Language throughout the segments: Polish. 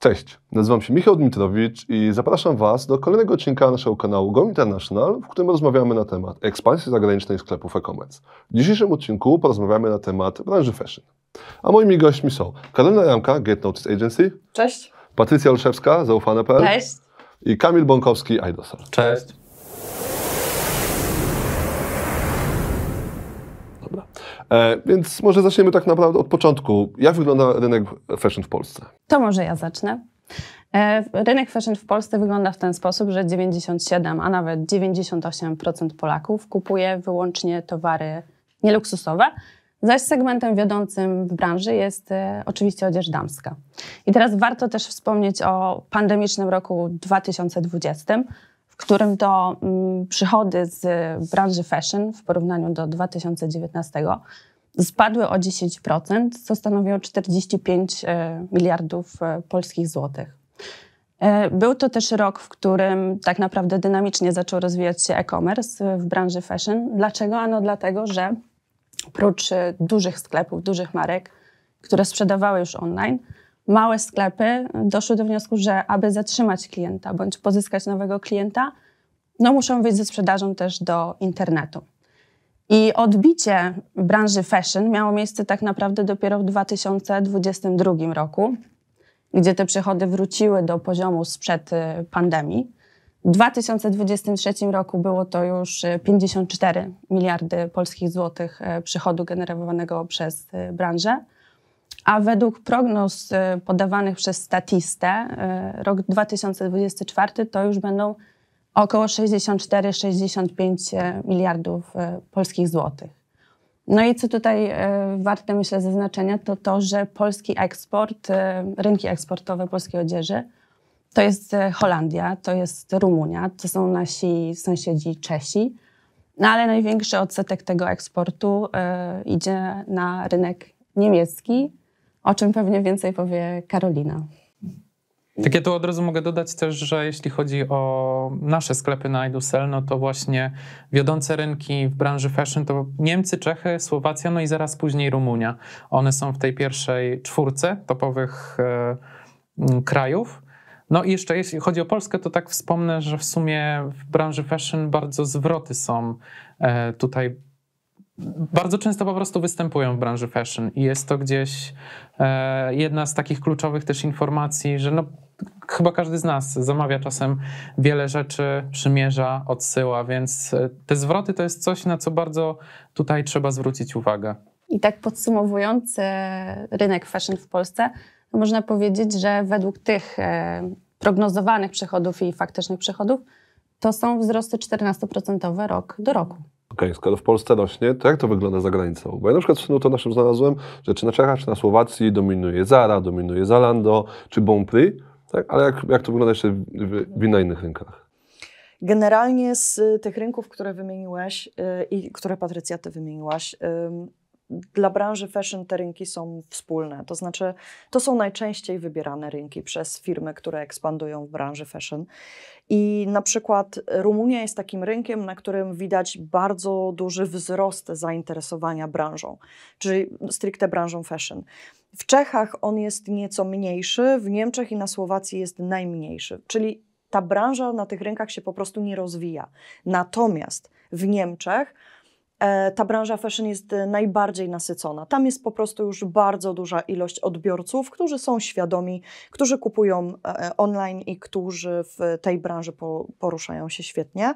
Cześć, nazywam się Michał Dmitrowicz i zapraszam Was do kolejnego odcinka naszego kanału Go International, w którym rozmawiamy na temat ekspansji zagranicznej sklepów e-commerce. W dzisiejszym odcinku porozmawiamy na temat branży fashion. A moimi gośćmi są Karolina Jamka, Get Notice Agency. Cześć. Patrycja Olszewska, Zaufane.pl. Cześć. I Kamil Bąkowski, iDosal. Cześć. E, więc może zaczniemy tak naprawdę od początku. Jak wygląda rynek fashion w Polsce? To może ja zacznę. E, rynek fashion w Polsce wygląda w ten sposób, że 97, a nawet 98% Polaków kupuje wyłącznie towary nieluksusowe, zaś segmentem wiodącym w branży jest e, oczywiście odzież damska. I teraz warto też wspomnieć o pandemicznym roku 2020, którym to mm, przychody z y, branży fashion w porównaniu do 2019 spadły o 10%, co stanowiło 45 y, miliardów y, polskich złotych. Był to też rok, w którym tak naprawdę dynamicznie zaczął rozwijać się e-commerce w branży fashion. Dlaczego? Ano dlatego, że oprócz dużych sklepów, dużych marek, które sprzedawały już online, małe sklepy doszły do wniosku, że aby zatrzymać klienta bądź pozyskać nowego klienta, no muszą wyjść ze sprzedażą też do internetu. I odbicie branży fashion miało miejsce tak naprawdę dopiero w 2022 roku, gdzie te przychody wróciły do poziomu sprzed y, pandemii. W 2023 roku było to już 54 y, miliardy polskich złotych y, przychodu generowanego przez branżę. A według prognoz y, podawanych przez statistę, y, rok 2024 to już będą około 64-65 y, miliardów polskich złotych. No i co tutaj warte, myślę, zaznaczenia, to to, że polski eksport, rynki eksportowe polskiej odzieży to jest Holandia, to jest Rumunia, to są nasi sąsiedzi Czesi, no ale największy odsetek tego eksportu idzie na rynek niemiecki, o czym pewnie więcej powie Karolina. Tak ja tu od razu mogę dodać też, że jeśli chodzi o nasze sklepy na Idusel, no to właśnie wiodące rynki w branży fashion to Niemcy, Czechy, Słowacja, no i zaraz później Rumunia. One są w tej pierwszej czwórce topowych e, krajów. No i jeszcze jeśli chodzi o Polskę, to tak wspomnę, że w sumie w branży fashion bardzo zwroty są e, tutaj bardzo często po prostu występują w branży fashion i jest to gdzieś e, jedna z takich kluczowych też informacji, że no, chyba każdy z nas zamawia czasem wiele rzeczy, przymierza, odsyła, więc e, te zwroty to jest coś, na co bardzo tutaj trzeba zwrócić uwagę. I tak podsumowując rynek fashion w Polsce, można powiedzieć, że według tych e, prognozowanych przychodów i faktycznych przychodów to są wzrosty 14% rok do roku okej, okay, skoro no w Polsce rośnie, to jak to wygląda za granicą? Bo ja na przykład w Synu to naszym znalazłem, że czy na Czechach, czy na Słowacji dominuje Zara, dominuje Zalando, czy Bonprix, tak? ale jak, jak to wygląda jeszcze w, w, w innych rynkach? Generalnie z tych rynków, które wymieniłaś y, i które Patrycja ty wymieniłaś, dla branży fashion te rynki są wspólne. To znaczy, to są najczęściej wybierane rynki przez firmy, które ekspandują w branży fashion. I na przykład Rumunia jest takim rynkiem, na którym widać bardzo duży wzrost zainteresowania branżą, czyli stricte branżą fashion. W Czechach on jest nieco mniejszy, w Niemczech i na Słowacji jest najmniejszy, czyli ta branża na tych rynkach się po prostu nie rozwija. Natomiast w Niemczech E, ta branża fashion jest e, najbardziej nasycona. Tam jest po prostu już bardzo duża ilość odbiorców, którzy są świadomi, którzy kupują e, online i którzy w tej branży poruszają się świetnie.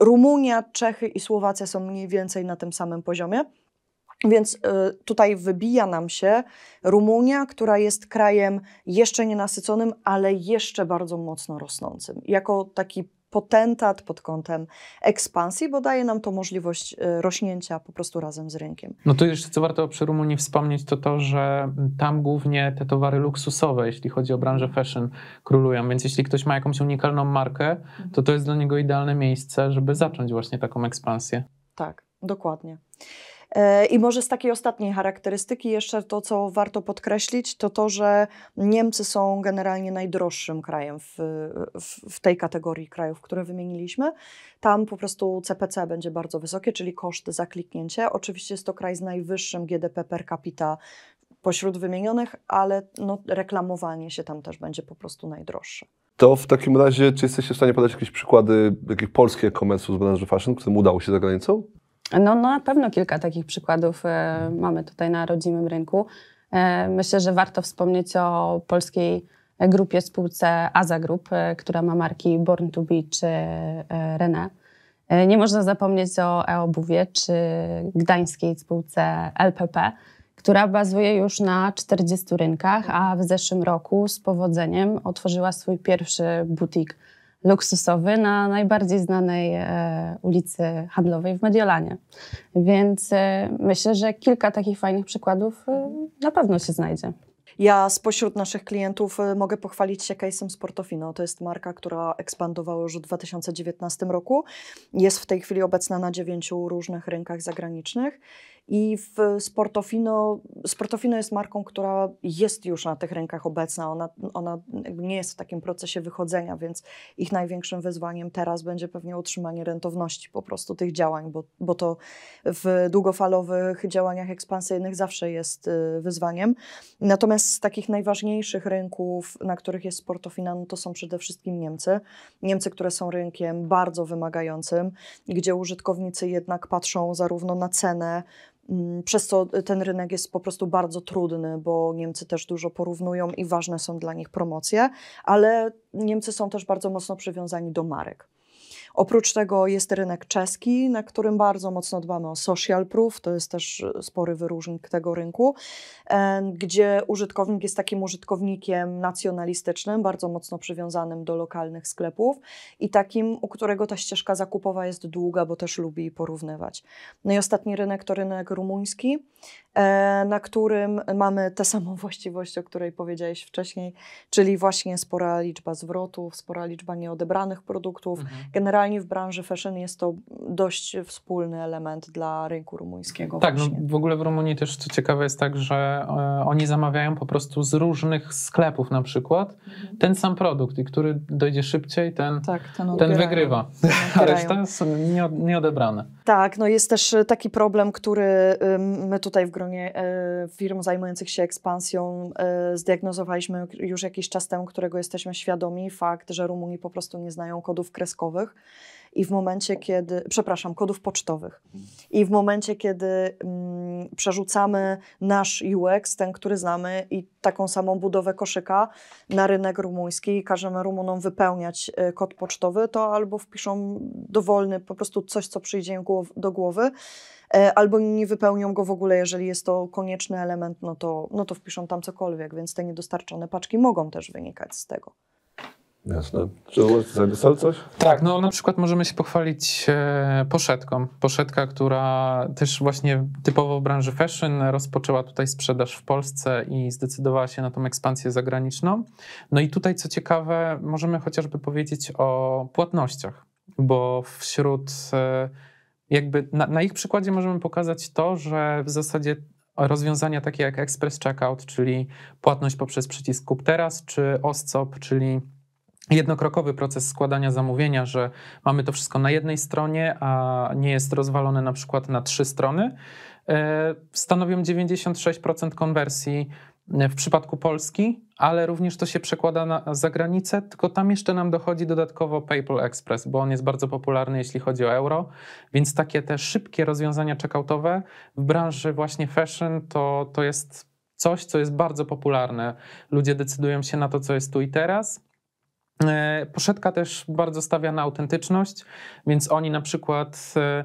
Rumunia, Czechy i Słowacja są mniej więcej na tym samym poziomie. Więc tutaj wybija nam się Rumunia, która jest krajem jeszcze nienasyconym, ale jeszcze bardzo mocno rosnącym. Jako taki potentat pod kątem ekspansji, bo daje nam to możliwość e, rośnięcia po prostu razem z rynkiem. No to jeszcze co warto przy Rumunii wspomnieć, to to, że tam głównie te towary luksusowe, jeśli chodzi o branżę fashion, królują, więc jeśli ktoś ma jakąś unikalną markę, mhm. to to jest dla niego idealne miejsce, żeby zacząć właśnie taką ekspansję. Tak, dokładnie. E, I może z takiej ostatniej charakterystyki jeszcze to, co warto podkreślić, to to, że Niemcy są generalnie najdroższym krajem w, w, w tej kategorii krajów, które wymieniliśmy. Tam po prostu CPC będzie bardzo wysokie, czyli koszty za kliknięcie. Oczywiście jest to kraj z najwyższym GDP per capita pośród wymienionych, ale no, reklamowanie się tam też będzie po prostu najdroższe. To w takim razie, czy jesteście w stanie podać jakieś przykłady, jakich polskich komerców z branży fashion, którym udało się za granicą? No, no na pewno kilka takich przykładów e, mamy tutaj na rodzimym rynku. E, myślę, że warto wspomnieć o polskiej grupie spółce Aza Group, e, która ma marki Born to Be czy René. Nie można zapomnieć o eobuwie czy gdańskiej spółce LPP, która bazuje już na 40 rynkach, a w zeszłym roku z powodzeniem otworzyła swój pierwszy butik luksusowy na najbardziej znanej e, ulicy handlowej w Mediolanie. Więc e, myślę, że kilka takich fajnych przykładów e, na pewno się znajdzie. Ja spośród naszych klientów mogę pochwalić się case'em Sportofino. To jest marka, która ekspandowała już w 2019 roku. Jest w tej chwili obecna na dziewięciu różnych rynkach zagranicznych i w Sportofino, Sportofino jest marką, która jest już na tych rynkach obecna. Ona, ona nie jest w takim procesie wychodzenia, więc ich największym wyzwaniem teraz będzie pewnie utrzymanie rentowności po prostu tych działań, bo, bo to w długofalowych działaniach ekspansyjnych zawsze jest y, wyzwaniem. Natomiast z takich najważniejszych rynków, na których jest Sportofino, no to są przede wszystkim Niemcy. Niemcy, które są rynkiem bardzo wymagającym, gdzie użytkownicy jednak patrzą zarówno na cenę, Mm, przez co ten rynek jest po prostu bardzo trudny, bo Niemcy też dużo porównują i ważne są dla nich promocje, ale Niemcy są też bardzo mocno przywiązani do marek. Oprócz tego jest rynek czeski, na którym bardzo mocno dbamy o social proof, to jest też spory wyróżnik tego rynku, e, gdzie użytkownik jest takim użytkownikiem nacjonalistycznym, bardzo mocno przywiązanym do lokalnych sklepów i takim, u którego ta ścieżka zakupowa jest długa, bo też lubi porównywać. No i ostatni rynek to rynek rumuński, e, na którym mamy tę samą właściwość, o której powiedziałeś wcześniej, czyli właśnie spora liczba zwrotów, spora liczba nieodebranych produktów, mhm. generalnie generalnie w branży fashion jest to dość wspólny element dla rynku rumuńskiego. Tak, no w ogóle w Rumunii też co ciekawe jest tak, że e, oni zamawiają po prostu z różnych sklepów na przykład mhm. ten sam produkt i który dojdzie szybciej, ten, tak, ten, ten wygrywa, a reszta są nieodebrane. Tak, no jest też taki problem, który my tutaj w gronie e, firm zajmujących się ekspansją e, zdiagnozowaliśmy już jakiś czas temu, którego jesteśmy świadomi, fakt, że Rumuni po prostu nie znają kodów kreskowych i w momencie, kiedy, przepraszam, kodów pocztowych. I w momencie, kiedy mm, przerzucamy nasz UX, ten, który znamy, i taką samą budowę koszyka na rynek rumuński i każemy Rumunom wypełniać y, kod pocztowy, to albo wpiszą dowolny, po prostu coś, co przyjdzie im głow, do głowy, e, albo nie wypełnią go w ogóle, jeżeli jest to konieczny element, no to, no to wpiszą tam cokolwiek, więc te niedostarczone paczki mogą też wynikać z tego. Jasne. Czy zapisał coś? Tak, no na przykład możemy się pochwalić e, poszetką. Poszetka, która też właśnie typowo w branży fashion rozpoczęła tutaj sprzedaż w Polsce i zdecydowała się na tą ekspansję zagraniczną. No i tutaj co ciekawe, możemy chociażby powiedzieć o płatnościach, bo wśród e, jakby na, na ich przykładzie możemy pokazać to, że w zasadzie rozwiązania takie jak Express Checkout, czyli płatność poprzez przycisk kup teraz, czy OSCOP, czyli jednokrokowy proces składania zamówienia, że mamy to wszystko na jednej stronie, a nie jest rozwalone na przykład na trzy strony, e, stanowią 96% konwersji e, w przypadku Polski, ale również to się przekłada na zagranicę, tylko tam jeszcze nam dochodzi dodatkowo PayPal Express, bo on jest bardzo popularny, jeśli chodzi o euro, więc takie te szybkie rozwiązania checkoutowe w branży właśnie fashion to, to jest coś, co jest bardzo popularne. Ludzie decydują się na to, co jest tu i teraz, E, Poszedka też bardzo stawia na autentyczność, więc oni na przykład e,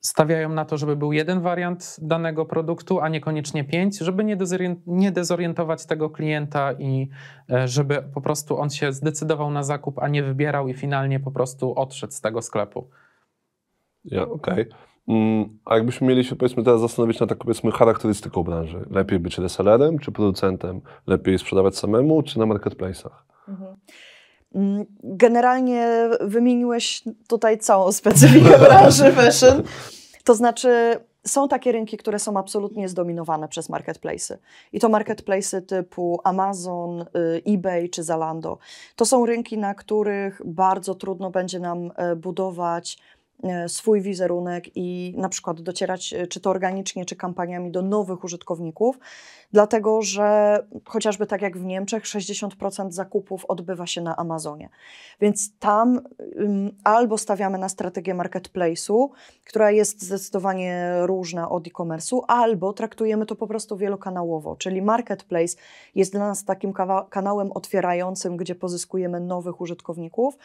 stawiają na to, żeby był jeden wariant danego produktu, a niekoniecznie pięć, żeby nie dezorientować tego klienta i e, żeby po prostu on się zdecydował na zakup, a nie wybierał i finalnie po prostu odszedł z tego sklepu. Ja, okej. Okay. Mm, a jakbyśmy mieli się powiedzmy teraz zastanowić nad taką powiedzmy charakterystyką branży. Lepiej być resellerem czy producentem? Lepiej sprzedawać samemu czy na marketplace'ach? Mhm. Mm, generalnie wymieniłeś tutaj całą specyfikę branży fashion. To znaczy, są takie rynki, które są absolutnie zdominowane przez marketplacy. I to marketplacy typu Amazon, y, eBay czy Zalando. To są rynki, na których bardzo trudno będzie nam y, budować E, swój wizerunek i na przykład docierać e, czy to organicznie, czy kampaniami do nowych użytkowników, dlatego że chociażby tak jak w Niemczech 60% zakupów odbywa się na Amazonie. Więc tam albo stawiamy na strategię marketplace'u, która jest zdecydowanie różna od e-commerce'u, albo traktujemy to po prostu wielokanałowo, czyli marketplace jest dla nas takim kanałem otwierającym, gdzie pozyskujemy nowych użytkowników,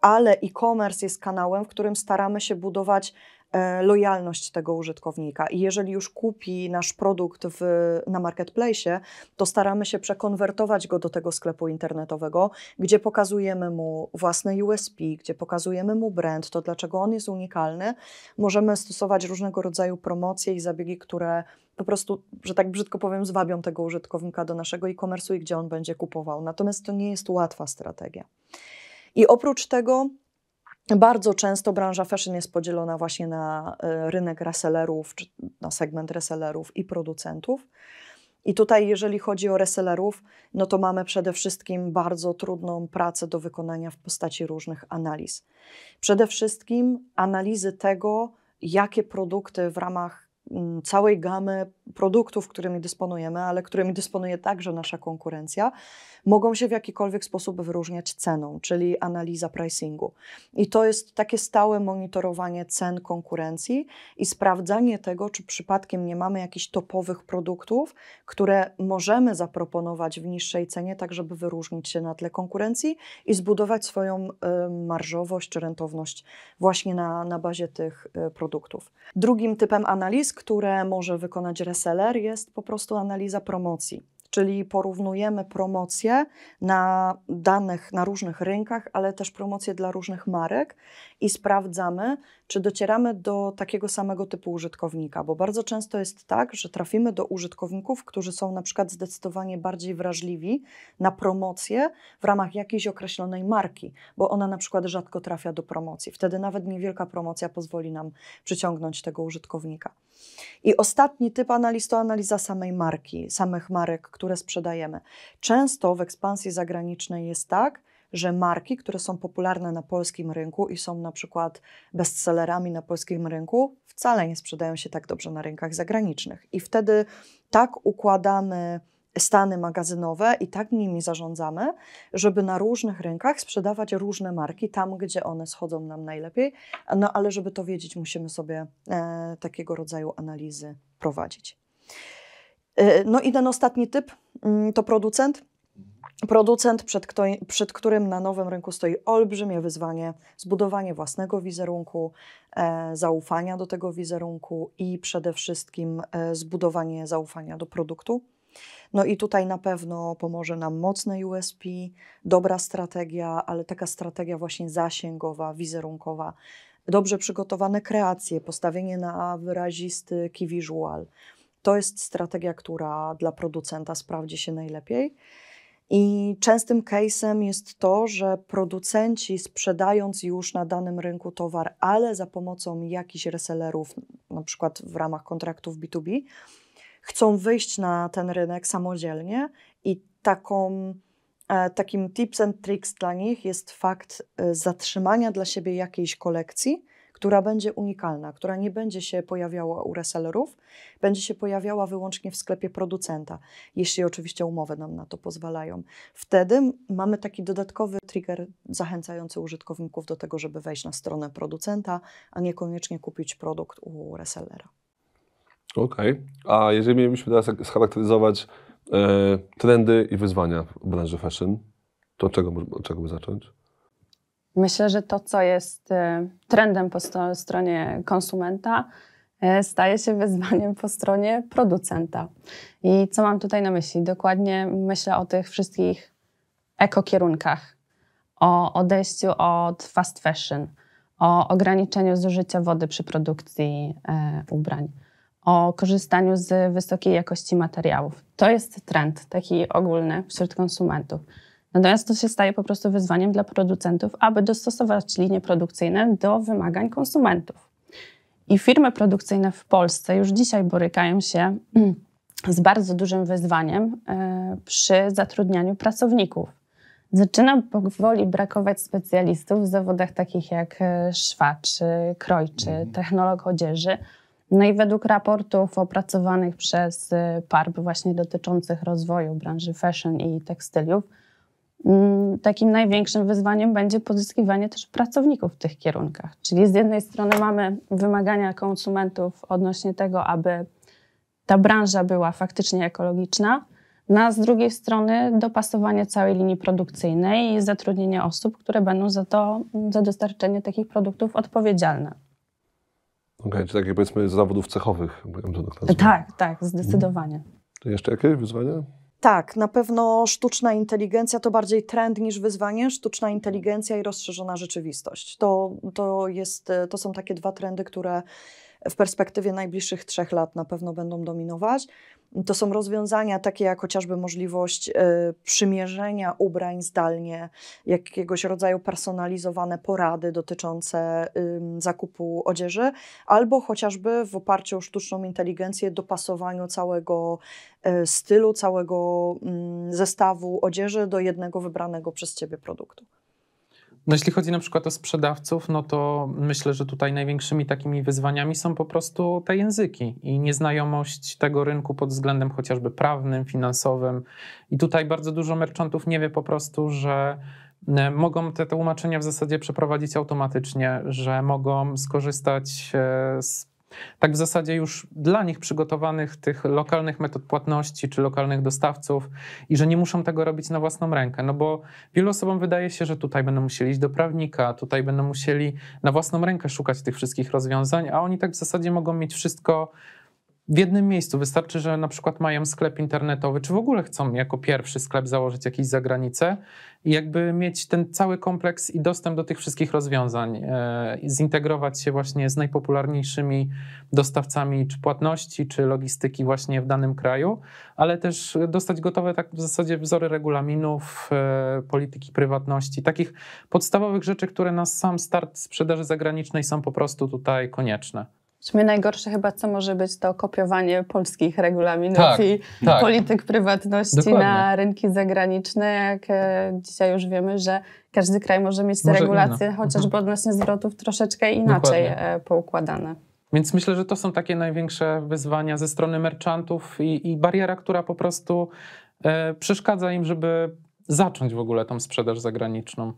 ale e-commerce jest kanałem, w którym staramy się budować e, lojalność tego użytkownika. I jeżeli już kupi nasz produkt w, na marketplace, to staramy się przekonwertować go do tego sklepu internetowego, gdzie pokazujemy mu własne USP, gdzie pokazujemy mu brand, to dlaczego on jest unikalny. Możemy stosować różnego rodzaju promocje i zabiegi, które po prostu, że tak brzydko powiem, zwabią tego użytkownika do naszego e-commerce i gdzie on będzie kupował. Natomiast to nie jest łatwa strategia. I oprócz tego bardzo często branża fashion jest podzielona właśnie na e, rynek resellerów, czy na segment resellerów i producentów. I tutaj, jeżeli chodzi o resellerów, no to mamy przede wszystkim bardzo trudną pracę do wykonania w postaci różnych analiz. Przede wszystkim analizy tego, jakie produkty w ramach mm, całej gamy produktów, którymi dysponujemy, ale którymi dysponuje także nasza konkurencja, mogą się w jakikolwiek sposób wyróżniać ceną, czyli analiza pricingu. I to jest takie stałe monitorowanie cen konkurencji i sprawdzanie tego, czy przypadkiem nie mamy jakichś topowych produktów, które możemy zaproponować w niższej cenie, tak żeby wyróżnić się na tle konkurencji i zbudować swoją y, marżowość czy rentowność właśnie na, na bazie tych y, produktów. Drugim typem analiz, które może wykonać res bestseller jest po prostu analiza promocji czyli porównujemy promocje na danych na różnych rynkach, ale też promocje dla różnych marek i sprawdzamy, czy docieramy do takiego samego typu użytkownika, bo bardzo często jest tak, że trafimy do użytkowników, którzy są na przykład zdecydowanie bardziej wrażliwi na promocje w ramach jakiejś określonej marki, bo ona na przykład rzadko trafia do promocji. Wtedy nawet niewielka promocja pozwoli nam przyciągnąć tego użytkownika. I ostatni typ analiz to analiza samej marki, samych marek, które sprzedajemy. Często w ekspansji zagranicznej jest tak, że marki, które są popularne na polskim rynku i są na przykład bestsellerami na polskim rynku, wcale nie sprzedają się tak dobrze na rynkach zagranicznych. I wtedy tak układamy stany magazynowe i tak nimi zarządzamy, żeby na różnych rynkach sprzedawać różne marki tam, gdzie one schodzą nam najlepiej. No ale żeby to wiedzieć, musimy sobie e, takiego rodzaju analizy prowadzić. E, no i ten ostatni typ mm, to producent. Producent, przed, kto, przed, którym na nowym rynku stoi olbrzymie wyzwanie zbudowanie własnego wizerunku, e, zaufania do tego wizerunku i przede wszystkim e, zbudowanie zaufania do produktu. No i tutaj na pewno pomoże nam mocne USP, dobra strategia, ale taka strategia właśnie zasięgowa, wizerunkowa, dobrze przygotowane kreacje, postawienie na wyrazisty key visual to jest strategia, która dla producenta sprawdzi się najlepiej. I częstym case'em jest to, że producenci sprzedając już na danym rynku towar, ale za pomocą jakichś resellerów, na przykład w ramach kontraktów B2B, chcą wyjść na ten rynek samodzielnie i taką, e, takim tips and tricks dla nich jest fakt e, zatrzymania dla siebie jakiejś kolekcji która będzie unikalna, która nie będzie się pojawiała u resellerów, będzie się pojawiała wyłącznie w sklepie producenta, jeśli oczywiście umowy nam na to pozwalają. Wtedy mamy taki dodatkowy trigger zachęcający użytkowników do tego, żeby wejść na stronę producenta, a niekoniecznie kupić produkt u resellera. Okej, okay. a jeżeli mielibyśmy teraz scharakteryzować e, trendy i wyzwania w branży fashion, to od czego, czego by zacząć? Myślę, że to, co jest y, trendem po stronie konsumenta, y, staje się wyzwaniem po stronie producenta. I co mam tutaj na myśli? Dokładnie myślę o tych wszystkich ekokierunkach, o odejściu od fast fashion, o ograniczeniu zużycia wody przy produkcji e, ubrań, o korzystaniu z wysokiej jakości materiałów. To jest trend taki ogólny wśród konsumentów. Natomiast to się staje po prostu wyzwaniem dla producentów, aby dostosować linie produkcyjne do wymagań konsumentów. I firmy produkcyjne w Polsce już dzisiaj borykają się z bardzo dużym wyzwaniem e, przy zatrudnianiu pracowników. Zaczyna powoli brakować specjalistów w zawodach takich jak e, szwacz, krojczy, mhm. technolog odzieży. No i według raportów opracowanych przez e, PARP właśnie dotyczących rozwoju branży fashion i tekstyliów, Mm, takim największym wyzwaniem będzie pozyskiwanie też pracowników w tych kierunkach. Czyli z jednej strony mamy wymagania konsumentów odnośnie tego, aby ta branża była faktycznie ekologiczna, no a z drugiej strony dopasowanie całej linii produkcyjnej i zatrudnienie osób, które będą za to, za dostarczenie takich produktów odpowiedzialne. Okej, okay, czy takie powiedzmy z zawodów cechowych, to tak Tak, tak, zdecydowanie. To jeszcze jakieś wyzwania? Tak, na pewno sztuczna inteligencja to bardziej trend niż wyzwanie. Sztuczna inteligencja i rozszerzona rzeczywistość. To, to, jest, to są takie dwa trendy, które w perspektywie najbliższych trzech lat na pewno będą dominować. To są rozwiązania takie jak chociażby możliwość e, przymierzenia ubrań zdalnie, jakiegoś rodzaju personalizowane porady dotyczące zakupu odzieży, albo chociażby w oparciu o sztuczną inteligencję dopasowaniu całego e, stylu, całego zestawu odzieży do jednego wybranego przez Ciebie produktu. No jeśli chodzi na przykład o sprzedawców, no to myślę, że tutaj największymi takimi wyzwaniami są po prostu te języki i nieznajomość tego rynku pod względem chociażby prawnym, finansowym. I tutaj bardzo dużo merchantów nie wie po prostu, że e, mogą te tłumaczenia w zasadzie przeprowadzić automatycznie, że mogą skorzystać e, z tak w zasadzie już dla nich przygotowanych tych lokalnych metod płatności czy lokalnych dostawców i że nie muszą tego robić na własną rękę, no bo wielu osobom wydaje się, że tutaj będą musieli iść do prawnika, tutaj będą musieli na własną rękę szukać tych wszystkich rozwiązań, a oni tak w zasadzie mogą mieć wszystko w jednym miejscu. Wystarczy, że na przykład mają sklep internetowy, czy w ogóle chcą jako pierwszy sklep założyć jakiś za granicę i jakby mieć ten cały kompleks i dostęp do tych wszystkich rozwiązań, e, zintegrować się właśnie z najpopularniejszymi dostawcami czy płatności, czy logistyki właśnie w danym kraju, ale też dostać gotowe tak w zasadzie wzory regulaminów, e, polityki prywatności, takich podstawowych rzeczy, które na sam start sprzedaży zagranicznej są po prostu tutaj konieczne. W sumie najgorsze chyba, co może być, to kopiowanie polskich regulaminów tak, i tak. polityk prywatności Dokładnie. na rynki zagraniczne, jak e, dzisiaj już wiemy, że każdy kraj może mieć te może regulacje, inna. chociażby mhm. odnośnie zwrotów, troszeczkę inaczej Dokładnie. E, poukładane. Więc myślę, że to są takie największe wyzwania ze strony merchantów i, i bariera, która po prostu e, przeszkadza im, żeby zacząć w ogóle tą sprzedaż zagraniczną.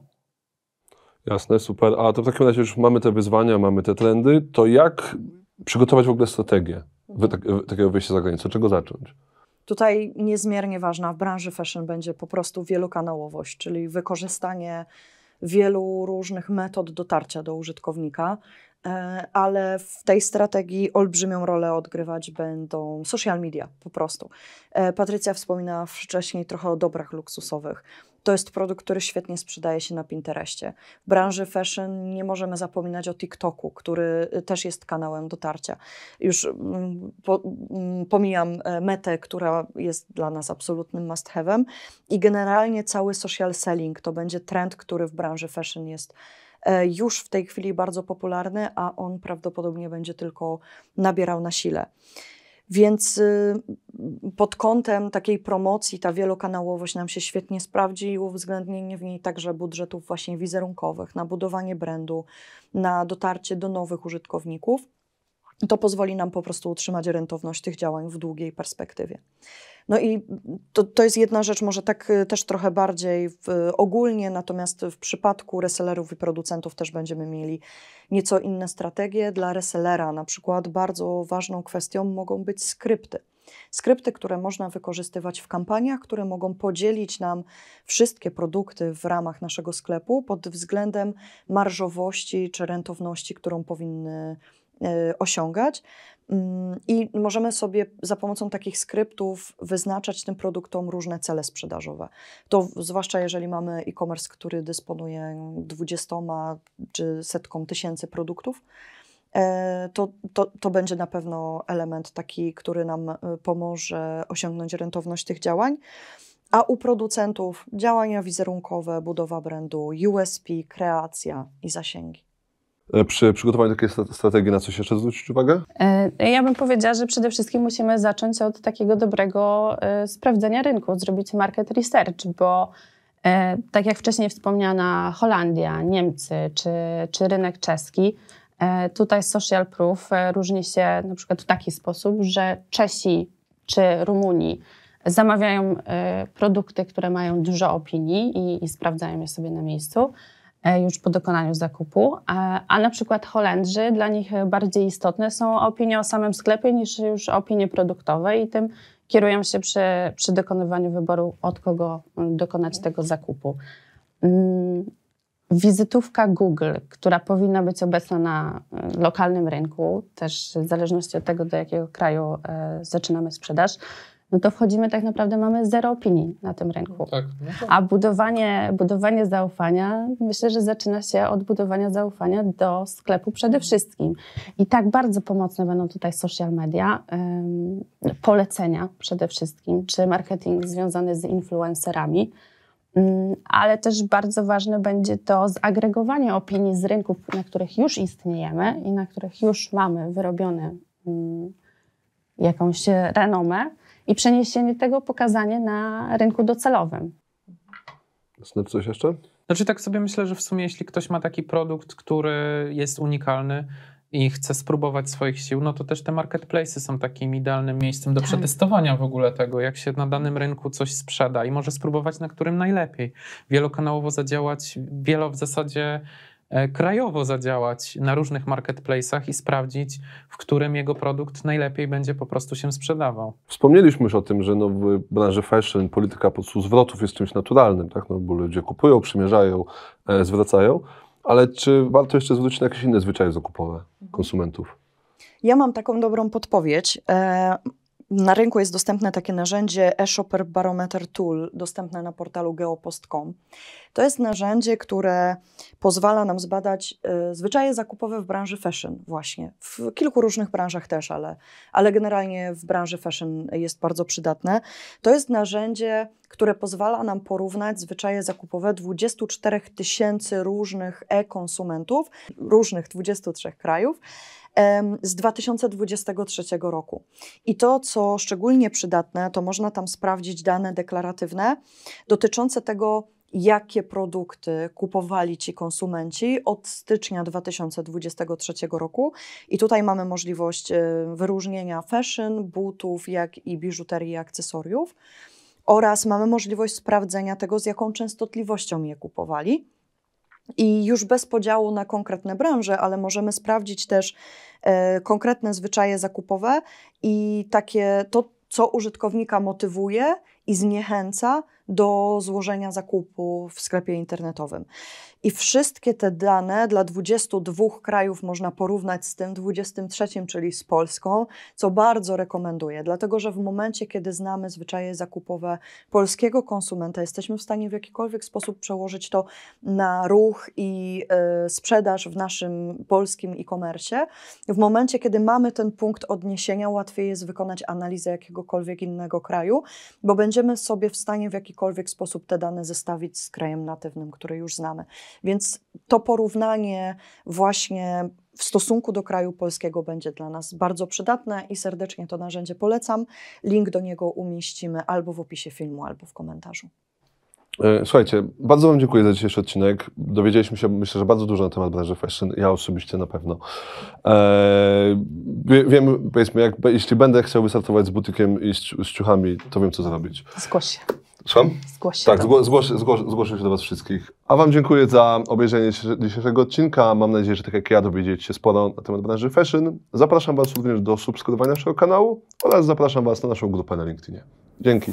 Jasne, super. A to w takim razie już mamy te wyzwania, mamy te trendy, to jak przygotować w ogóle strategię wy, tak, takiego wyjścia za granicę? Czego zacząć? Tutaj niezmiernie ważna w branży fashion będzie po prostu wielokanałowość, czyli wykorzystanie wielu różnych metod dotarcia do użytkownika, E, ale w tej strategii olbrzymią rolę odgrywać będą social media po prostu. E, Patrycja wspominała wcześniej trochę o dobrach luksusowych. To jest produkt, który świetnie sprzedaje się na Pinterestie. W branży fashion nie możemy zapominać o TikToku, który e, też jest kanałem dotarcia. Już mm, mm, pomijam metę, która jest dla nas absolutnym must have'em i generalnie cały social selling to będzie trend, który w branży fashion jest E, już w tej chwili bardzo popularny, a on prawdopodobnie będzie tylko nabierał na sile. Więc y, pod kątem takiej promocji ta wielokanałowość nam się świetnie sprawdzi i uwzględnienie w niej także budżetów właśnie wizerunkowych, na budowanie brandu, na dotarcie do nowych użytkowników. To pozwoli nam po prostu utrzymać rentowność tych działań w długiej perspektywie. No i to, to jest jedna rzecz, może tak y, też trochę bardziej w, ogólnie, natomiast w przypadku resellerów i producentów też będziemy mieli nieco inne strategie. Dla resellera na przykład bardzo ważną kwestią mogą być skrypty. Skrypty, które można wykorzystywać w kampaniach, które mogą podzielić nam wszystkie produkty w ramach naszego sklepu pod względem marżowości czy rentowności, którą powinny E, osiągać. Mm, I możemy sobie za pomocą takich skryptów wyznaczać tym produktom różne cele sprzedażowe. To zwłaszcza jeżeli mamy e-commerce, który dysponuje 20 czy setką tysięcy produktów, e, to, to, to będzie na pewno element taki, który nam e, pomoże osiągnąć rentowność tych działań. A u producentów działania wizerunkowe, budowa brandu, USP, kreacja i zasięgi. E, przy przygotowaniu takiej strategii, na co się jeszcze zwrócić uwagę? E, ja bym powiedziała, że przede wszystkim musimy zacząć od takiego dobrego e, sprawdzenia rynku, zrobić market research, bo tak jak wcześniej wspomniana Holandia, Niemcy czy, czy rynek czeski, tutaj social proof różni się na przykład w taki sposób, że Czesi czy Rumuni zamawiają produkty, które mają dużo opinii i, i sprawdzają je sobie na miejscu E, już po dokonaniu zakupu, e, a, na przykład Holendrzy, dla nich bardziej istotne są opinie o samym sklepie niż już opinie produktowe i tym kierują się przy, przy dokonywaniu wyboru, od kogo dokonać tego zakupu. Mm, wizytówka Google, która powinna być obecna na e, lokalnym rynku, też w zależności od tego, do jakiego kraju zaczynamy sprzedaż, no to wchodzimy tak naprawdę, mamy zero opinii na tym rynku. No tak, no A budowanie, budowanie zaufania, myślę, że zaczyna się od budowania zaufania do sklepu przede wszystkim. I tak bardzo pomocne będą tutaj social media, polecenia przede wszystkim, czy marketing związany z influencerami ale też bardzo ważne będzie to zagregowanie opinii z rynków, na których już istniejemy i na których już mamy wyrobione jakąś renomę, i przeniesienie tego, pokazanie na rynku docelowym. Snap coś jeszcze? Znaczy tak sobie myślę, że w sumie jeśli ktoś ma taki produkt, który jest unikalny i chce spróbować swoich sił, no to też te marketplaces są takim idealnym miejscem do tak. przetestowania w ogóle tego, jak się na danym rynku coś sprzeda i może spróbować na którym najlepiej. Wielokanałowo zadziałać, wielo w zasadzie E, krajowo zadziałać na różnych marketplace'ach i sprawdzić, w którym jego produkt najlepiej będzie po prostu się sprzedawał. Wspomnieliśmy już o tym, że no w branży fashion polityka po zwrotów jest czymś naturalnym, tak? No, bo ludzie kupują, przymierzają, e, zwracają, ale czy warto jeszcze zwrócić na jakieś inne zwyczaje zakupowe mhm. konsumentów? Ja mam taką dobrą podpowiedź. E, na rynku jest dostępne takie narzędzie eShopper Barometer Tool, dostępne na portalu geopost.com. To jest narzędzie, które pozwala nam zbadać y, zwyczaje zakupowe w branży fashion, właśnie. W kilku różnych branżach też, ale, ale generalnie w branży fashion jest bardzo przydatne. To jest narzędzie, które pozwala nam porównać zwyczaje zakupowe 24 tysięcy różnych e-konsumentów, różnych 23 krajów z 2023 roku. I to, co szczególnie przydatne, to można tam sprawdzić dane deklaratywne dotyczące tego, jakie produkty kupowali ci konsumenci od stycznia 2023 roku. I tutaj mamy możliwość e, wyróżnienia fashion, butów, jak i biżuterii i akcesoriów. Oraz mamy możliwość sprawdzenia tego, z jaką częstotliwością je kupowali. I już bez podziału na konkretne branże, ale możemy sprawdzić też e, konkretne zwyczaje zakupowe i takie to, co użytkownika motywuje i zniechęca do złożenia zakupu w sklepie internetowym. I wszystkie te dane dla 22 krajów można porównać z tym 23, czyli z Polską, co bardzo rekomenduję, dlatego że w momencie, kiedy znamy zwyczaje zakupowe polskiego konsumenta, jesteśmy w stanie w jakikolwiek sposób przełożyć to na ruch i y, sprzedaż w naszym polskim e-commerce. W momencie, kiedy mamy ten punkt odniesienia, łatwiej jest wykonać analizę jakiegokolwiek innego kraju, bo będziemy sobie w stanie w jakikolwiek sposób te dane zestawić z krajem natywnym, który już znamy. Więc to porównanie właśnie w stosunku do kraju polskiego będzie dla nas bardzo przydatne i serdecznie to narzędzie polecam. Link do niego umieścimy albo w opisie filmu, albo w komentarzu. E, słuchajcie, bardzo Wam dziękuję za dzisiejszy odcinek. Dowiedzieliśmy się, myślę, że bardzo dużo na temat branży fashion. Ja osobiście na pewno. Eee, wiem, powiedzmy, jak, jeśli będę chciał wystartować z butikiem i z, z ciuchami, to wiem, co zrobić. Zgłoś się. Słucham? Zgłoś się tak, zgłoszę się do Was wszystkich. A Wam dziękuję za obejrzenie dzisiejszego odcinka. Mam nadzieję, że tak jak ja dowiedzieliście się sporo na temat branży fashion. Zapraszam Was również do subskrybowania naszego kanału oraz zapraszam Was na naszą grupę na LinkedInie. Dzięki.